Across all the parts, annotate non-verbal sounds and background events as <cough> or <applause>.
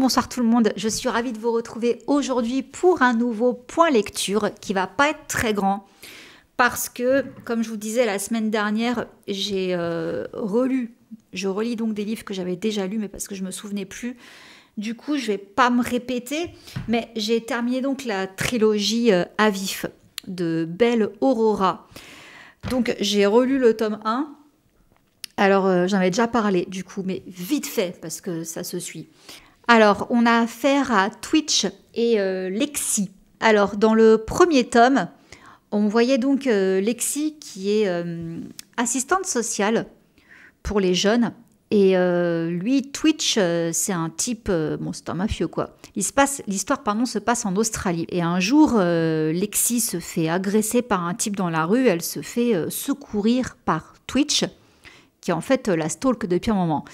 bonsoir tout le monde. Je suis ravie de vous retrouver aujourd'hui pour un nouveau point lecture qui va pas être très grand parce que, comme je vous disais la semaine dernière, j'ai euh, relu. Je relis donc des livres que j'avais déjà lus, mais parce que je me souvenais plus. Du coup, je vais pas me répéter, mais j'ai terminé donc la trilogie euh, à Avif de Belle Aurora. Donc, j'ai relu le tome 1. Alors, euh, j'en avais déjà parlé du coup, mais vite fait, parce que ça se suit. Alors, on a affaire à Twitch et euh, Lexi. Alors, dans le premier tome, on voyait donc euh, Lexi qui est euh, assistante sociale pour les jeunes. Et lui, Twitch, c'est un type, bon, c'est un mafieux quoi. Il se passe, l'histoire, pardon, se passe en Australie. Et un jour, Lexi se fait agresser par un type dans la rue. Elle se fait secourir par Twitch, qui est en fait la stalk depuis un moment.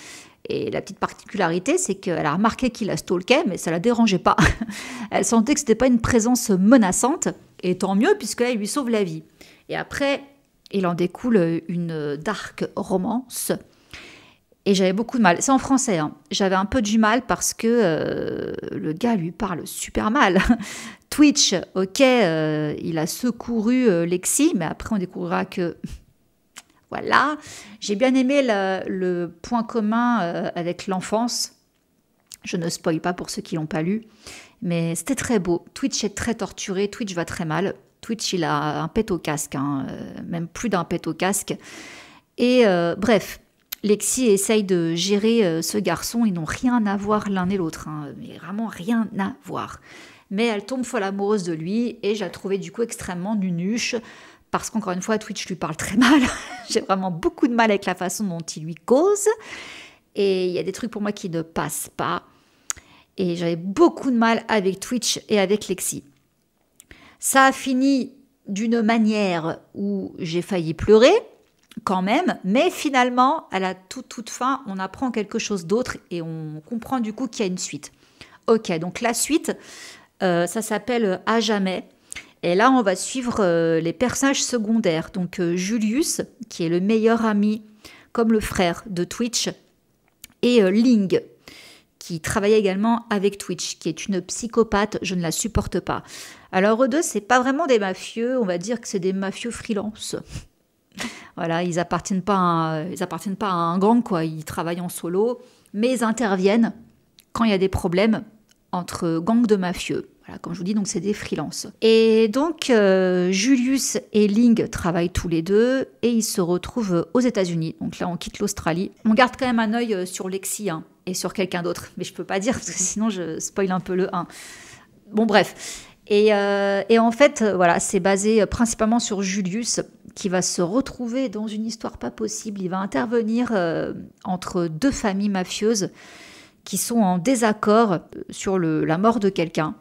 Et la petite particularité, c'est qu'elle a remarqué qu'il la stalkait, mais ça la dérangeait pas. <laughs> elle sentait que ce c'était pas une présence menaçante, et tant mieux, puisqu'elle lui sauve la vie. Et après, il en découle une dark romance. Et j'avais beaucoup de mal. C'est en français. Hein. J'avais un peu du mal parce que euh, le gars lui parle super mal. <laughs> Twitch, ok, euh, il a secouru euh, Lexi, mais après on découvrira que voilà. J'ai bien aimé le, point commun euh, avec l'enfance. Je ne spoil pas pour ceux qui l'ont pas lu, mais c'était très beau. Twitch est très torturé, Twitch va très mal. Twitch, il a un pet au casque, hein, euh, même plus d'un pet au casque. Et euh, bref, Lexi essaye de gérer ce garçon, ils n'ont rien à voir l'un et l'autre, hein, vraiment rien à voir. Mais elle tombe folle amoureuse de lui et j'ai trouvé du coup extrêmement nunuche parce qu'encore une fois, Twitch lui parle très mal. <laughs> J'ai vraiment beaucoup de mal avec la façon dont il lui cause. Et il y a des trucs pour moi qui ne passent pas. Et j'avais beaucoup de mal avec Twitch et avec Lexi. Ça a fini d'une manière où j'ai failli pleurer quand même, mais finalement, à la toute, toute fin, on apprend quelque chose d'autre et on comprend du coup qu'il y a une suite. Ok, donc la suite, euh, ça s'appelle À jamais. Et là, on va suivre euh, les personnages secondaires. Donc euh, Julius, qui est le meilleur ami, comme le frère de Twitch, et euh, Ling, qui travaille également avec Twitch, qui est une psychopathe, je ne la supporte pas. Alors eux deux, c'est pas vraiment des mafieux, on va dire que c'est des mafieux freelance. <laughs> voilà, ils appartiennent pas, ils appartiennent pas à un gang quoi, ils travaillent en solo, mais ils interviennent quand il y a des problèmes entre gangs de mafieux. Voilà, comme je vous dis, donc c'est des freelances. Et donc euh, Julius et Ling travaillent tous les deux et ils se retrouvent aux États-Unis. Donc là, on quitte l'Australie. On garde quand même un œil euh, sur Lexi hein, et sur quelqu'un d'autre, mais je ne peux pas dire parce que sinon je spoil un peu le 1. Bon, bref. Et, euh, en fait, voilà, c'est basé principalement sur Julius qui va se retrouver dans une histoire pas possible. Il va intervenir entre deux familles mafieuses qui sont en désaccord sur la mort de quelqu'un.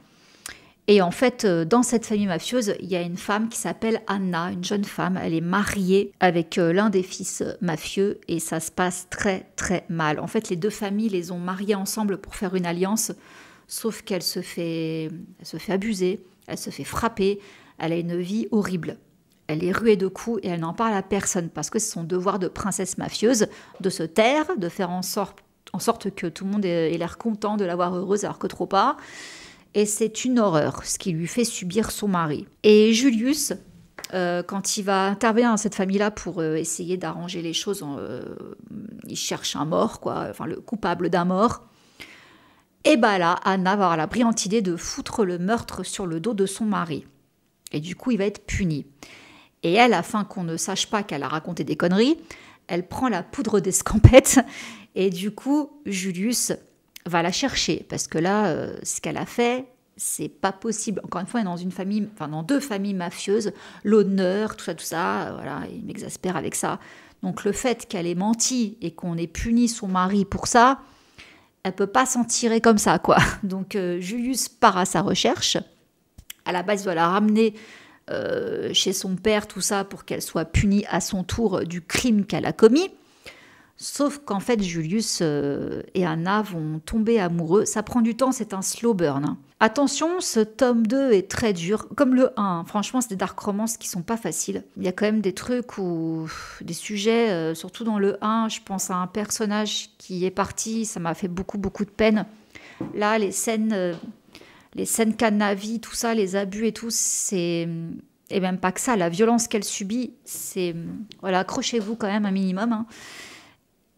Et en fait, euh, dans cette famille mafieuse, il y a une femme qui s'appelle Anna, une jeune femme. Elle est mariée avec euh, l'un des fils euh, mafieux et ça se passe très très mal. En fait, les deux familles les ont mariées ensemble pour faire une alliance, sauf qu'elle se fait, se fait abuser, elle se fait frapper, elle a une vie horrible. Elle est ruée de coups et elle n'en parle à personne parce que c'est son devoir de princesse mafieuse de se taire, de faire en sorte, en sorte que tout le monde ait l'air content de l'avoir heureuse alors que trop pas et c'est une horreur ce qui lui fait subir son mari. Et Julius, euh, quand il va intervenir dans cette famille-là pour euh, essayer d'arranger les choses, euh, il cherche un mort, quoi, enfin le coupable d'un mort. Et eh bah ben là, Anna va avoir la brillante idée de foutre le meurtre sur le dos de son mari. Et du coup, il va être puni. Et elle, afin qu'on ne sache pas qu'elle a raconté des conneries, elle prend la poudre d'escampette. Et du coup, Julius va la chercher parce que là, euh, ce qu'elle a fait, c'est pas possible. Encore une fois, dans une famille, enfin dans deux familles mafieuses, l'honneur, tout ça, tout ça, euh, voilà, il m'exaspère avec ça. Donc le fait qu'elle ait menti et qu'on ait puni son mari pour ça, elle peut pas s'en tirer comme ça, quoi. <laughs> Donc euh, Julius part à sa recherche. À la base, il doit la ramener chez son père, tout ça, pour qu'elle soit punie à son tour du crime qu'elle a commis. Sauf qu'en fait, Julius euh, et Anna vont tomber amoureux. Ça prend du temps, c'est un slow burn. Hein. Attention, ce tome 2 est très dur, comme le 1. Hein. Franchement, c'est des dark romances qui sont pas faciles. Il y a quand même des trucs ou des sujets, euh, surtout dans le 1, je pense à un personnage qui est parti, ça m'a fait beaucoup, beaucoup de peine. Là, les scènes, euh, les scènes canavi tout ça, les abus et tout, c'est et même pas que ça, la violence qu'elle subit, c'est voilà, accrochez-vous quand même un minimum. Hein.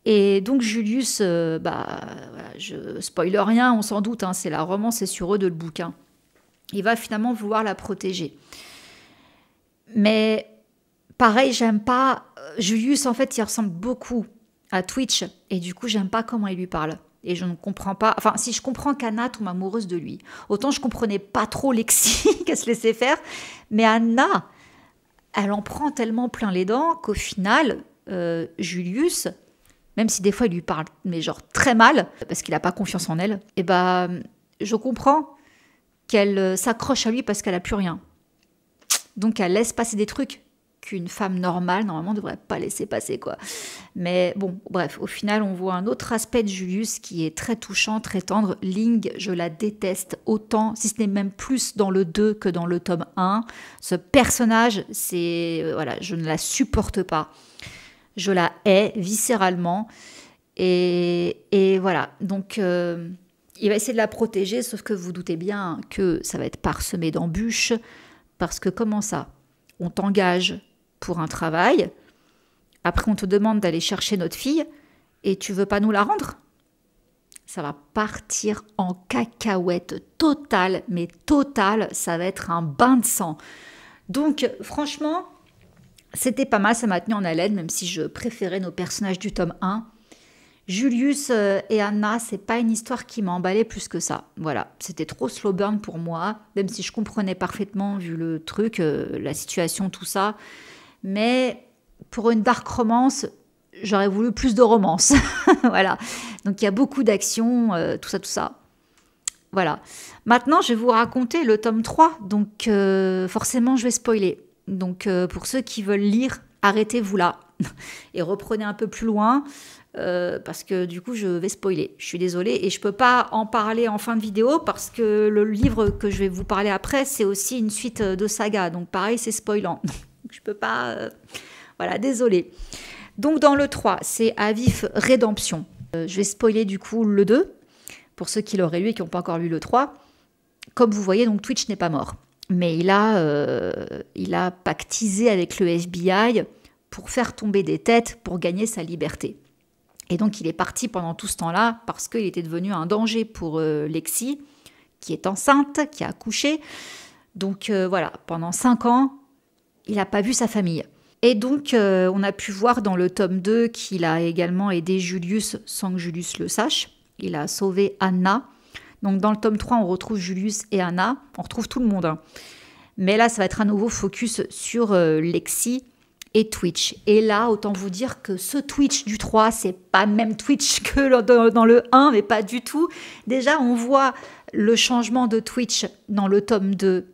Et donc Julius, euh, bah, je spoile rien, on s'en doute, hein, c'est la romance, c'est sur eux de le bouquin. Il va finalement vouloir la protéger. Mais pareil, j'aime pas. Euh, Julius, en fait, il ressemble beaucoup à Twitch, et du coup, j'aime pas comment il lui parle. Et je ne comprends pas. Enfin, si je comprends qu'Anna tombe amoureuse de lui, autant je comprenais pas trop Lexi <laughs> qu'elle se laissait faire, mais Anna, elle en prend tellement plein les dents qu'au final, euh, Julius, même si des fois il lui parle, mais genre très mal, parce qu'il n'a pas confiance en elle, et eh ben, je comprends qu'elle euh, s'accroche à lui parce qu'elle n'a plus rien. Donc elle laisse passer des trucs qu'une femme normale, normalement, ne devrait pas laisser passer, quoi. Mais bon, bref, au final, on voit un autre aspect de Julius qui est très touchant, très tendre. Ling, je la déteste autant, si ce n'est même plus dans le 2 que dans le tome 1. Ce personnage, c'est... Euh, voilà, je ne la supporte pas je la hais viscéralement. Et, voilà, donc euh, il va essayer de la protéger, sauf que vous doutez bien que ça va être parsemé d'embûches, parce que comment ça On t'engage pour un travail, après on te demande d'aller chercher notre fille, et tu veux pas nous la rendre ça va partir en cacahuète totale, mais totale, ça va être un bain de sang. Donc franchement, c'était pas mal, ça m'a tenu en haleine, même si je préférais nos personnages du tome 1. Julius euh, et Anna, c'est pas une histoire qui m'a emballé plus que ça. Voilà, c'était trop slow burn pour moi, même si je comprenais parfaitement, vu le truc, euh, la situation, tout ça. Mais pour une dark romance, j'aurais voulu plus de romance. <laughs> voilà. Donc il y a beaucoup d'action, euh, tout ça, tout ça. Voilà. Maintenant, je vais vous raconter le tome 3, donc forcément, je vais spoiler. Donc euh, pour ceux qui veulent lire, arrêtez-vous là <laughs> et reprenez un peu plus loin euh, parce que du coup je vais spoiler. Je suis désolée et je ne peux pas en parler en fin de vidéo parce que le livre que je vais vous parler après c'est aussi une suite euh, de saga donc pareil c'est spoilant. <laughs> Je ne peux pas. Voilà désolée. Donc dans le 3 c'est Avif Rédemption. je vais spoiler du coup le 2 pour ceux qui l'auraient lu et qui n'ont pas encore lu le 3. Comme vous voyez donc Twitch n'est pas mort mais euh, il a, pactisé avec le FBI pour faire tomber des têtes, pour gagner sa liberté. Et donc il est parti pendant tout ce temps-là parce qu'il était devenu un danger pour euh, Lexi, qui est enceinte, qui a accouché. Donc euh, voilà, pendant cinq ans, il n'a pas vu sa famille. Et donc on a pu voir dans le tome 2 qu'il a également aidé Julius sans que Julius le sache. Il a sauvé Anna donc dans le tome 3, on retrouve Julius et Anna, on retrouve tout le monde. Hein. Mais là, ça va être un nouveau focus sur euh, Lexi et Twitch. Et là, autant vous dire que ce Twitch du 3, c'est pas le même Twitch <laughs> que dans, le 1, mais pas du tout. Déjà, on voit le changement de Twitch dans le tome 2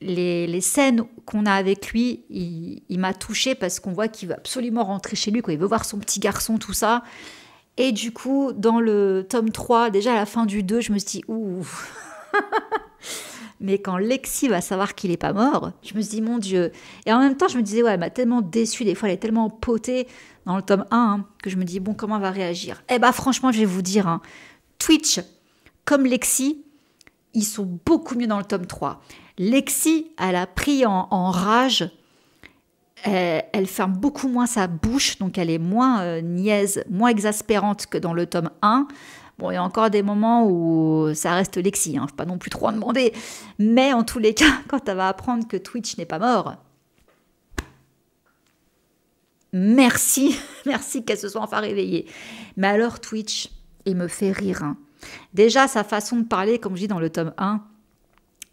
les, scènes qu'on a avec lui, il, m'a touchée parce qu'on voit qu'il veut absolument rentrer chez lui, qu'il il veut voir son petit garçon, tout ça. Et du coup, dans le tome 3, déjà à la fin du 2, je me suis dit, ouh <laughs> Mais quand Lexi va savoir qu'il n'est pas mort, je me suis dit, mon Dieu. Et en même temps, je me disais, ouais, elle m'a tellement déçue, des fois, elle est tellement potée dans le tome 1, hein, que je me dis, bon, comment elle va réagir Eh bah, franchement, je vais vous dire, hein, Twitch, comme Lexi, ils sont beaucoup mieux dans le tome 3. Lexi, elle a pris en rage euh, elle, ferme beaucoup moins sa bouche, donc elle est moins euh, niaise, moins exaspérante que dans le tome 1. Bon, il y a encore des moments où ça reste Lexi, hein, pas non plus trop en demander. Mais en tous les cas, <laughs> quand elle va apprendre que Twitch n'est pas mort, merci, <laughs> merci qu'elle se soit enfin réveillée. Mais alors Twitch, il me fait rire. Hein. Déjà, sa façon de parler, comme je dis dans le tome 1,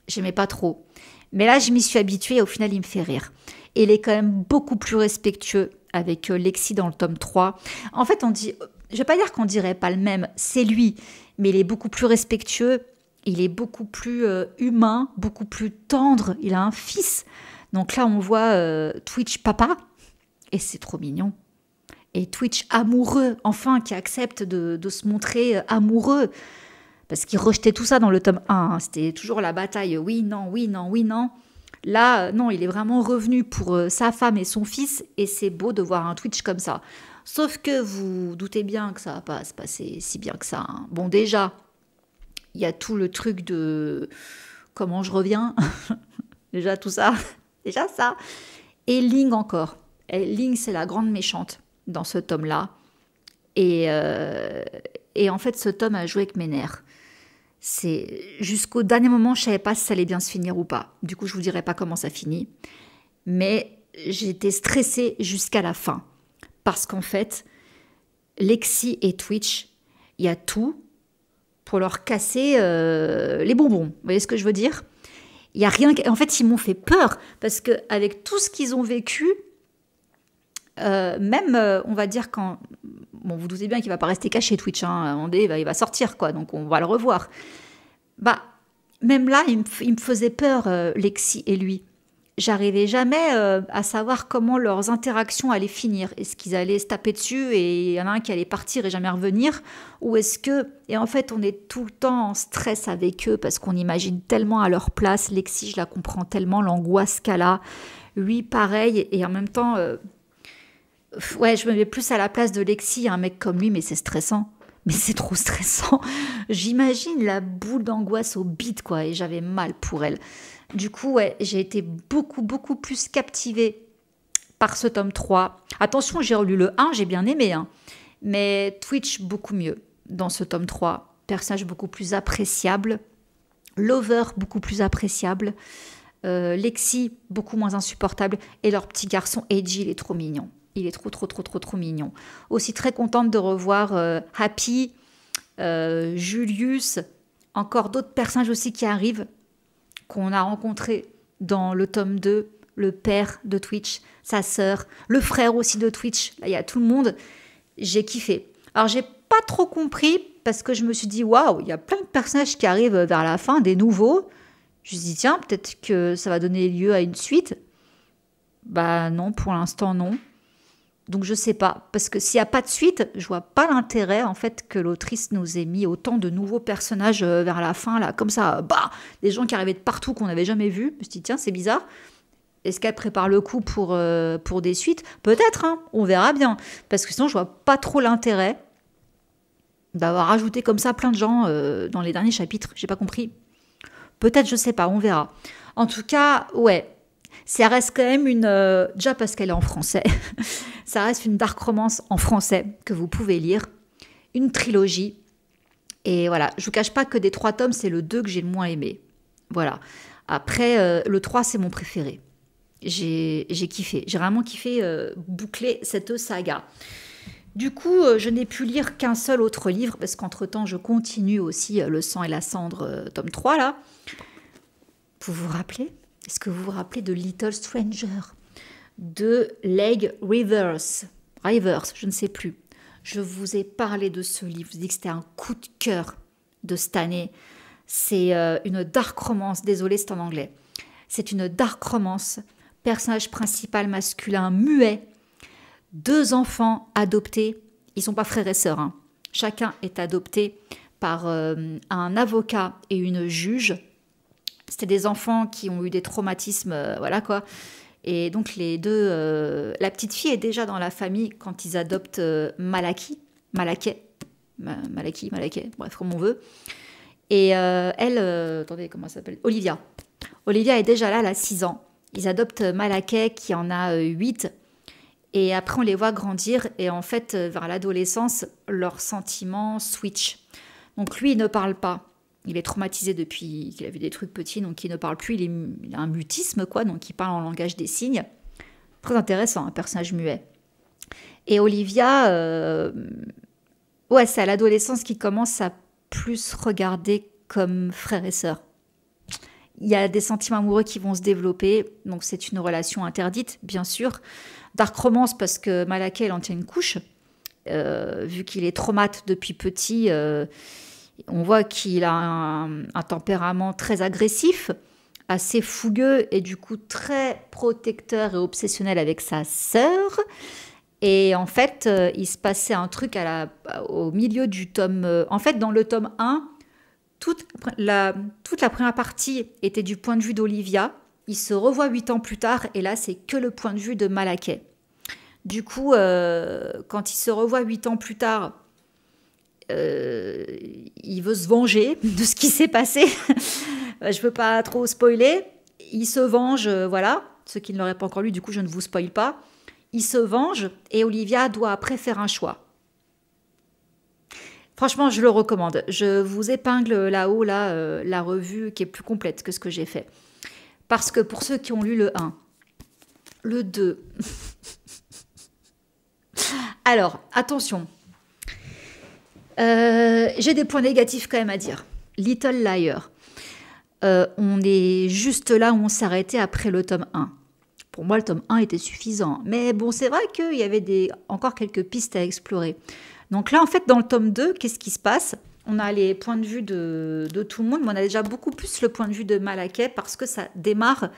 j'aimais pas trop. Mais là, je m'y suis habituée et au final, il me fait rire il est quand même beaucoup plus respectueux avec euh, Lexi dans le tome 3. En fait, on dit, je vais pas dire qu'on dirait pas le même, c'est lui, mais il est beaucoup plus respectueux, il est beaucoup plus euh, humain, beaucoup plus tendre, il a un fils. Donc là, on voit euh, Twitch papa, et c'est trop mignon. Et Twitch amoureux, enfin, qui accepte de, se montrer amoureux. Parce qu'il rejetait tout ça dans le tome 1. Hein. C'était toujours la bataille, oui, non, oui, non, oui, non. Là, euh, non, il est vraiment revenu pour euh, sa femme et son fils, et c'est beau de voir un Twitch comme ça. Sauf que vous doutez bien que ça va pas se passer si bien que ça. Hein. Bon, déjà, il y a tout le truc de comment je reviens. <laughs> déjà tout ça. <laughs> déjà ça. Et Ling encore. Ling, c'est la grande méchante dans ce tome-là. Et, euh, et en fait, ce tome a joué avec mes nerfs. C'est jusqu'au dernier moment, je savais pas si ça allait bien se finir ou pas. Du coup, je vous dirai pas comment ça finit, mais j'étais stressée jusqu'à la fin parce qu'en fait, Lexi et Twitch, il y a tout pour leur casser euh, les bonbons. Vous voyez ce que je veux dire Il y a rien. En fait, ils m'ont fait peur parce qu'avec avec tout ce qu'ils ont vécu, euh, même, euh, on va dire, quand bon, vous doutez bien qu'il va pas rester caché Twitch, hein, on il, va, il va sortir, quoi, donc on va le revoir. Bah, même là, il me, faisait peur, euh, Lexi et lui. J'arrivais jamais euh, à savoir comment leurs interactions allaient finir. Est-ce qu'ils allaient se taper dessus et il y en a un qui allait partir et jamais revenir Ou est-ce que. Et en fait, on est tout le temps en stress avec eux parce qu'on imagine tellement à leur place. Lexi, je la comprends tellement, l'angoisse qu'elle a. Lui, pareil. Et en même temps, euh, ouais, je me mets plus à la place de Lexi, un mec comme lui, mais c'est stressant. Mais c'est trop stressant. <laughs> J'imagine la boule d'angoisse au bide, quoi, et j'avais mal pour elle. Du coup, ouais, j'ai été beaucoup, beaucoup plus captivée par ce tome 3. Attention, j'ai relu le 1, j'ai bien aimé, hein. mais Twitch beaucoup mieux dans ce tome 3. Personnage beaucoup plus appréciable, Lover beaucoup plus appréciable, euh, Lexi beaucoup moins insupportable, et leur petit garçon Edgy, il est trop mignon. Il est trop, trop, trop, trop, trop mignon. Aussi très contente de revoir euh, Happy, euh, Julius, encore d'autres personnages aussi qui arrivent, qu'on a rencontrés dans le tome 2, le père de Twitch, sa sœur, le frère aussi de Twitch. Là, il y a tout le monde. J'ai kiffé. Alors, j'ai pas trop compris parce que je me suis dit, waouh, il y a plein de personnages qui arrivent vers la fin, des nouveaux. Je me suis dit, tiens, peut-être que ça va donner lieu à une suite. Bah non, pour l'instant, non. Donc je sais pas, parce que s'il n'y a pas de suite, je vois pas l'intérêt en fait que l'autrice nous ait mis autant de nouveaux personnages euh, vers la fin, là, comme ça, bah, des gens qui arrivaient de partout qu'on n'avait jamais vus. Je me suis dit, tiens, c'est bizarre. Est-ce qu'elle prépare le coup pour, euh, pour des suites Peut-être, hein. on verra bien. Parce que sinon, je vois pas trop l'intérêt d'avoir ajouté comme ça plein de gens euh, dans les derniers chapitres. J'ai pas compris. Peut-être, je sais pas, on verra. En tout cas, ouais, ça reste quand même une... Euh, déjà parce qu'elle est en français, <laughs> ça reste une dark romance en français que vous pouvez lire, une trilogie. Et voilà, je vous cache pas que des trois tomes, c'est le 2 que j'ai le moins aimé. Voilà. Après, euh, le 3, c'est mon préféré. J'ai kiffé, j'ai vraiment kiffé euh, boucler cette saga. Du coup, je n'ai pu lire qu'un seul autre livre, parce qu'entre-temps, je continue aussi Le sang et la cendre, tome 3, là. Vous vous rappelez est-ce que vous vous rappelez de Little Stranger De Leg Rivers Rivers, je ne sais plus. Je vous ai parlé de ce livre. Je vous ai dit que c'était un coup de cœur de cette année. C'est euh, une dark romance. désolé c'est en anglais. C'est une dark romance. Personnage principal masculin muet. Deux enfants adoptés. Ils ne sont pas frères et sœurs. Hein. Chacun est adopté par euh, un avocat et une juge c'était des enfants qui ont eu des traumatismes, euh, voilà quoi. Et donc les deux, euh, la petite fille est déjà dans la famille quand ils adoptent euh, Malaki, Malaké, Malaki, Malaké, bref comme on veut. Et euh, elle, attendez, comment s'appelle Olivia. Olivia est déjà là, elle a 6 ans. Ils adoptent Malaké qui en a 8. Et après, on les voit grandir. Et en fait, vers l'adolescence, leurs sentiments switch. Donc lui, il ne parle pas il est traumatisé depuis qu'il a vu des trucs petits, donc il ne parle plus, il, est, a un mutisme, quoi, donc il parle en langage des signes. Très intéressant, un personnage muet. Et Olivia, euh, ouais, c'est à l'adolescence qu'il commence à plus regarder comme frère et sœur. Il y a des sentiments amoureux qui vont se développer, donc c'est une relation interdite, bien sûr. Dark romance parce que Malaké, elle en tient une couche. Euh, vu qu'il est traumate depuis petit, euh, on voit qu'il a un, tempérament très agressif, assez fougueux et du coup très protecteur et obsessionnel avec sa sœur. Et en fait, euh, il se passait un truc au milieu du tome... Euh, en fait, dans le tome 1, toute la, première partie était du point de vue d'Olivia. Il se revoit huit ans plus tard et là, c'est que le point de vue de Malakai. Du coup, euh, quand il se revoit huit ans plus tard, euh, il veut se venger de ce qui s'est passé. <laughs> je ne veux pas trop spoiler. Il se venge, euh, voilà. Ceux qui ne l'auraient pas encore lu, du coup, je ne vous spoil pas. Il se venge et Olivia doit après faire un choix. Franchement, je le recommande. Je vous épingle là-haut là, euh, la revue qui est plus complète que ce que j'ai fait. Parce que pour ceux qui ont lu le 1, le 2. <laughs> Alors, attention, euh, j'ai des points négatifs quand même à dire. Little Liar. Euh, on est juste là où on s'arrêtait après le tome 1. Pour moi, le tome 1 était suffisant. Mais bon, c'est vrai qu'il y avait des, encore quelques pistes à explorer. Donc là, en fait, dans le tome 2, qu'est-ce qui se passe On a les points de vue de, tout le monde, mais on a déjà beaucoup plus le point de vue de Malakai parce que ça démarre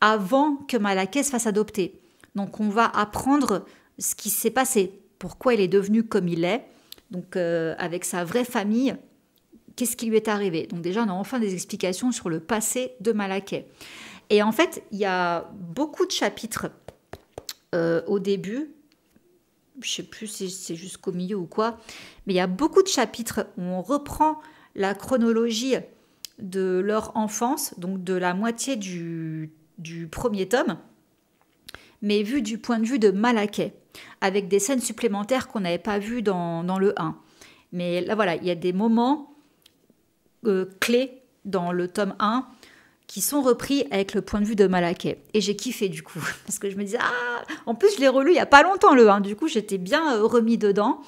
avant que Malakai se fasse adopter. Donc on va apprendre ce qui s'est passé, pourquoi il est devenu comme il est, donc euh, avec sa vraie famille, qu'est-ce qui lui est arrivé Donc déjà, on a enfin des explications sur le passé de Malakai. Et en fait, il y a beaucoup de chapitres euh, au début, je ne sais plus si c'est jusqu'au milieu ou quoi, mais il y a beaucoup de chapitres où on reprend la chronologie de leur enfance, donc de la moitié du, du premier tome, mais vu du point de vue de Malakai avec des scènes supplémentaires qu'on n'avait pas vues dans, le 1. Mais là, voilà, il y a des moments euh, clés dans le tome 1 qui sont repris avec le point de vue de Malaquet Et j'ai kiffé du coup, <laughs> parce que je me disais, ah En plus, je l'ai relu il n'y a pas longtemps le 1, du coup, j'étais bien euh, remis dedans.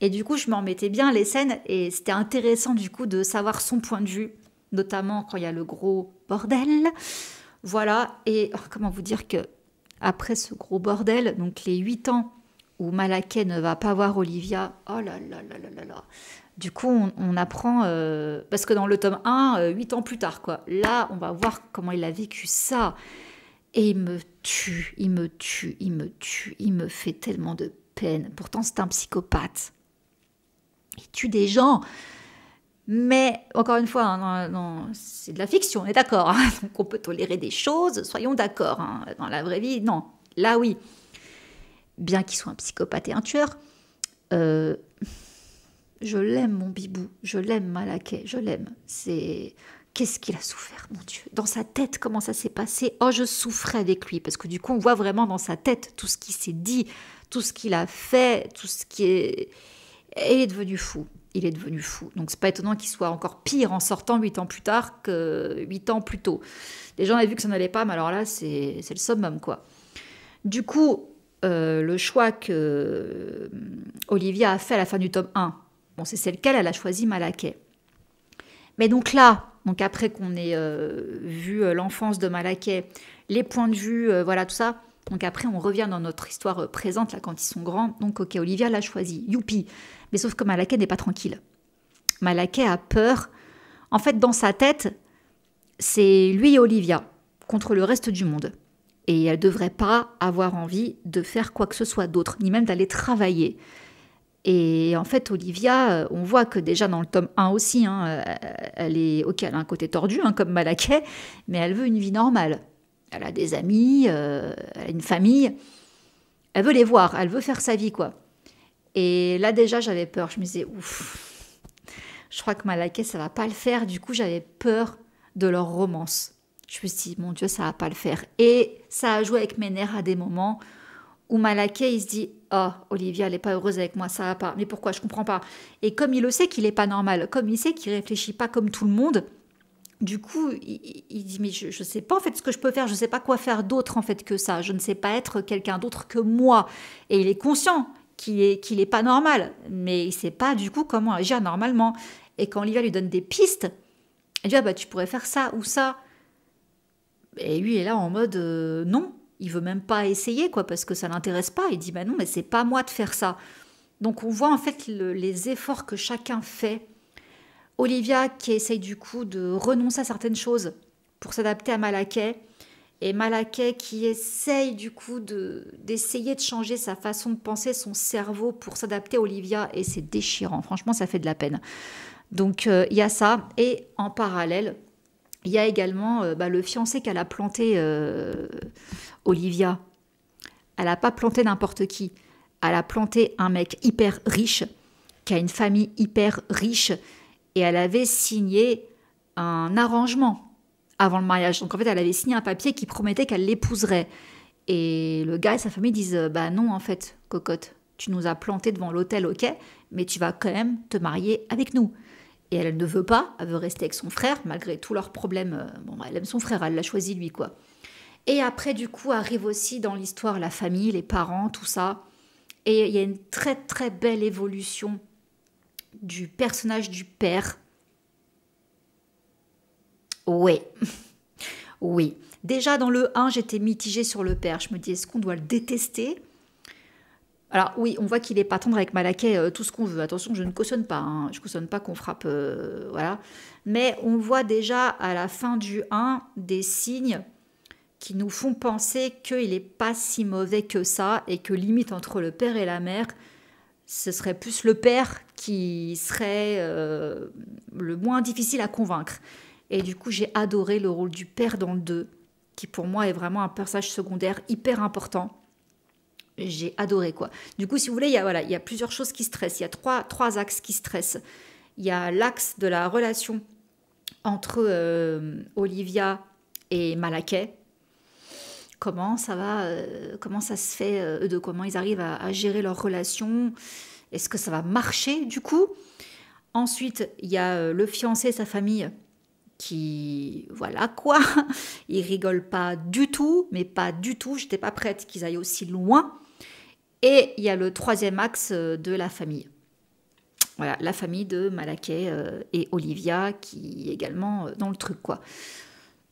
Et du coup, je m'en mettais bien les scènes, et c'était intéressant du coup de savoir son point de vue, notamment quand il y a le gros bordel. Voilà, et oh, comment vous dire que après ce gros bordel, donc les 8 ans où Malaké ne va pas voir Olivia, oh là là là là là Du coup, on, apprend, euh, parce que dans le tome 1, 8 euh, ans plus tard, quoi. Là, on va voir comment il a vécu ça. Et il me tue, il me tue, il me tue, il me fait tellement de peine. Pourtant, c'est un psychopathe. Il tue des gens. Mais encore une fois, hein, c'est de la fiction, on est d'accord. Hein. <laughs> donc on peut tolérer des choses, soyons d'accord. Hein, dans la vraie vie, non. Là, oui. Bien qu'il soit un psychopathe et un tueur, euh, je l'aime, mon bibou. Je l'aime, Malaké. Je l'aime. C'est. Qu'est-ce qu'il a souffert, mon Dieu Dans sa tête, comment ça s'est passé Oh, je souffrais avec lui, parce que du coup, on voit vraiment dans sa tête tout ce qui s'est dit, tout ce qu'il a fait, tout ce qui est... Et il est devenu fou il est devenu fou. Donc c'est pas étonnant qu'il soit encore pire en sortant huit ans plus tard que huit ans plus tôt. Les gens avaient vu que ça n'allait pas, mais alors là, c'est le summum, quoi. Du coup, euh, le choix que euh, Olivia a fait à la fin du tome 1, bon, c'est celle qu'elle a choisi Malakai. Mais donc là, donc après qu'on ait euh, vu l'enfance de Malakai, les points de vue, voilà tout ça, donc après on revient dans notre histoire présente, là quand ils sont grands, donc ok, Olivia l'a choisi, youpi mais sauf que Malaké n'est pas tranquille. Malaké a peur. En fait, dans sa tête, c'est lui et Olivia contre le reste du monde. Et elle ne devrait pas avoir envie de faire quoi que ce soit d'autre, ni même d'aller travailler. Et en fait, Olivia, euh, on voit que déjà dans le tome 1 aussi, hein, euh, elle est ok, a un côté tordu, hein, comme Malaké, mais elle veut une vie normale. Elle a des amis, euh, elle a une famille. Elle veut les voir, elle veut faire sa vie, quoi. Et là déjà j'avais peur, je me disais ouf, je crois que Malaké ça va pas le faire. Du coup j'avais peur de leur romance. Je me suis dit mon Dieu ça va pas le faire. Et ça a joué avec mes nerfs à des moments où Malaké il se dit oh Olivia elle est pas heureuse avec moi ça va pas. Mais pourquoi je comprends pas. Et comme il le sait qu'il est pas normal, comme il sait qu'il réfléchit pas comme tout le monde. Du coup, il, dit mais je, ne sais pas en fait ce que je peux faire, je sais pas quoi faire d'autre en fait que ça. Je ne sais pas être quelqu'un d'autre que moi. Et il est conscient qu'il n'est pas normal, mais il ne sait pas du coup comment agir normalement. Et quand Olivia lui donne des pistes, elle dit ah bah, tu pourrais faire ça ou ça. Et lui est là en mode euh, non, il veut même pas essayer quoi parce que ça l'intéresse pas. Il dit bah non mais c'est pas moi de faire ça. Donc on voit en fait les efforts que chacun fait. Olivia qui essaye du coup de renoncer à certaines choses pour s'adapter à Malakai et Malakai qui essaye du coup d'essayer de, changer sa façon de penser, son cerveau pour s'adapter à Olivia et c'est déchirant. Franchement, ça fait de la peine. Donc euh, il y a ça et en parallèle, il y a également euh, bah, le fiancé qu'elle a planté euh, Olivia. Elle n'a pas planté n'importe qui. Elle a planté un mec hyper riche qui a une famille hyper riche et elle avait signé un arrangement avant le mariage. Donc en fait, elle avait signé un papier qui promettait qu'elle l'épouserait. Et le gars et sa famille disent euh, Bah non, en fait, cocotte, tu nous as planté devant l'hôtel, ok, mais tu vas quand même te marier avec nous. Et elle ne veut pas, elle veut rester avec son frère, malgré tous leurs problèmes. Euh, bon, bah, elle aime son frère, elle l'a choisi lui, quoi. Et après, du coup, arrive aussi dans l'histoire la famille, les parents, tout ça. Et il y a une très très belle évolution du personnage du père oui. oui. Déjà dans le 1, j'étais mitigée sur le père. Je me dis, est-ce qu'on doit le détester alors oui, on voit qu'il est pas tendre avec Malakai, euh, tout ce qu'on veut. Attention, je ne cautionne pas. Hein. Je ne cautionne pas qu'on frappe. Euh, voilà. Mais on voit déjà à la fin du 1 des signes qui nous font penser qu'il n'est pas si mauvais que ça et que limite entre le père et la mère, ce serait plus le père qui serait euh, le moins difficile à convaincre. Et du coup, j'ai adoré le rôle du père dans le 2, qui pour moi est vraiment un personnage secondaire hyper important. J'ai adoré quoi. Du coup, si vous voulez, il y a, voilà, il y a plusieurs choses qui stressent. Il y a trois, trois axes qui stressent. Il y a l'axe de la relation entre euh, Olivia et Malaquet. Comment ça va euh, Comment ça se fait eux de Comment ils arrivent à, à gérer leur relation Est-ce que ça va marcher du coup Ensuite, il y a euh, le fiancé et sa famille qui, voilà quoi, <laughs> ils rigolent pas du tout, mais pas du tout, j'étais pas prête qu'ils aillent aussi loin. Et il y a le troisième axe euh, de la famille. Voilà, la famille de Malaké euh, et Olivia qui également euh, dans le truc quoi.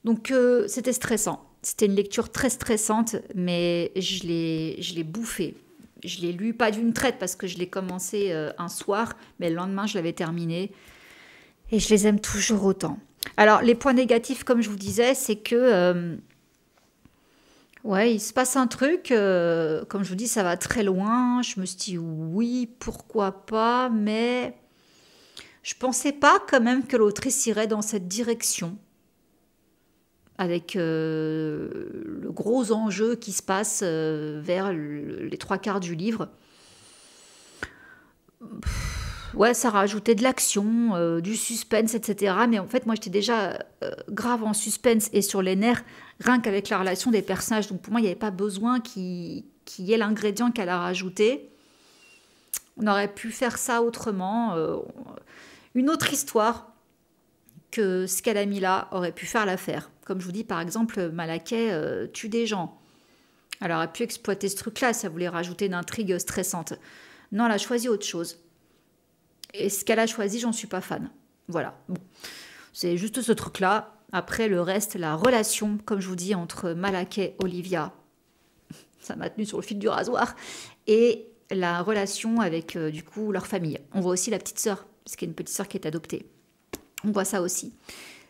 Donc c'était stressant. C'était une lecture très stressante, mais je l'ai, je bouffée. Je l'ai lu pas d'une traite parce que je l'ai commencé un soir, mais le lendemain je l'avais terminé. Et je les aime toujours autant. Alors, les points négatifs, comme je vous disais, c'est que. Euh, ouais, il se passe un truc. Euh, comme je vous dis, ça va très loin. Je me suis dit oui, pourquoi pas, mais. Je pensais pas quand même que l'autrice irait dans cette direction. Avec euh, le gros enjeu qui se passe vers les trois quarts du livre ouais, ça rajoutait de l'action, euh, du suspense, etc. Mais en fait, moi, j'étais déjà euh, grave en suspense et sur les nerfs, rien qu'avec la relation des personnages. Donc pour moi, il n'y avait pas besoin qu'il y ait l'ingrédient qu'elle a rajouté. On aurait pu faire ça autrement. Euh, une autre histoire que ce qu'elle a mis là aurait pu faire l'affaire. Comme je vous dis, par exemple, Malakai tue des gens. Elle aurait pu exploiter ce truc-là, ça voulait rajouter une intrigue stressante. Non, elle a choisi autre chose. Et ce qu'elle a choisi, j'en suis pas fan. Voilà. Bon. C'est juste ce truc-là. Après, le reste, la relation, comme je vous dis, entre Malakai, Olivia, ça m'a tenu sur le fil du rasoir, et la relation avec, euh, du coup, leur famille. On voit aussi la petite sœur, parce qu'il y a une petite sœur qui est adoptée. On voit ça aussi.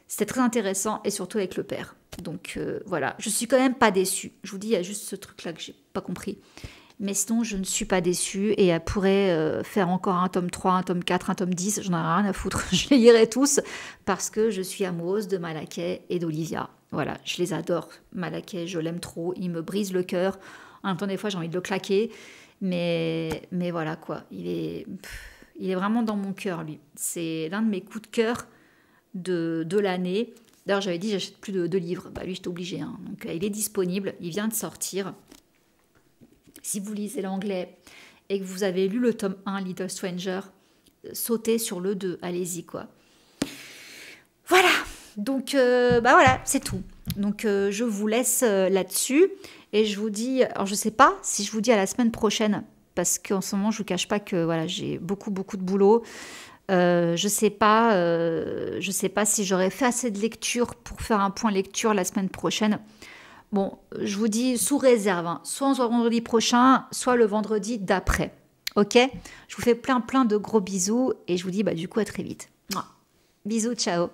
C'était très intéressant, et surtout avec le père. Donc euh, voilà, je suis quand même pas déçue. Je vous dis, il y a juste ce truc-là que j'ai pas compris. Mais sinon, je ne suis pas déçue et elle pourrait euh, faire encore un tome 3, un tome 4, un tome 10, j'en ai rien à foutre, <laughs> je les lirai tous parce que je suis amoureuse de malaquais et d'Olivia. Voilà, je les adore. malaquais je l'aime trop, il me brise le cœur. En même temps, des fois, j'ai envie de le claquer, mais, mais voilà quoi, il est, il est vraiment dans mon cœur, lui. C'est l'un de mes coups de cœur de, de l'année. D'ailleurs, j'avais dit, j'achète plus de, livres. Bah, lui, j'étais obligée. Hein. Donc, euh, il est disponible, il vient de sortir. Si vous lisez l'anglais et que vous avez lu le tome 1, Little Stranger, euh, sautez sur le 2, allez-y quoi. Voilà, donc euh, bah voilà, c'est tout. Donc euh, je vous laisse là-dessus et je vous dis, alors je sais pas si je vous dis à la semaine prochaine parce qu'en ce moment je vous cache pas que voilà j'ai beaucoup beaucoup de boulot. je sais pas, je sais pas si j'aurais fait assez de lecture pour faire un point lecture la semaine prochaine. Bon, je vous dis sous réserve, hein. soit soit vendredi prochain, soit le vendredi d'après. Ok Je vous fais plein plein de gros bisous et je vous dis bah, du coup à très vite. Bisous, ciao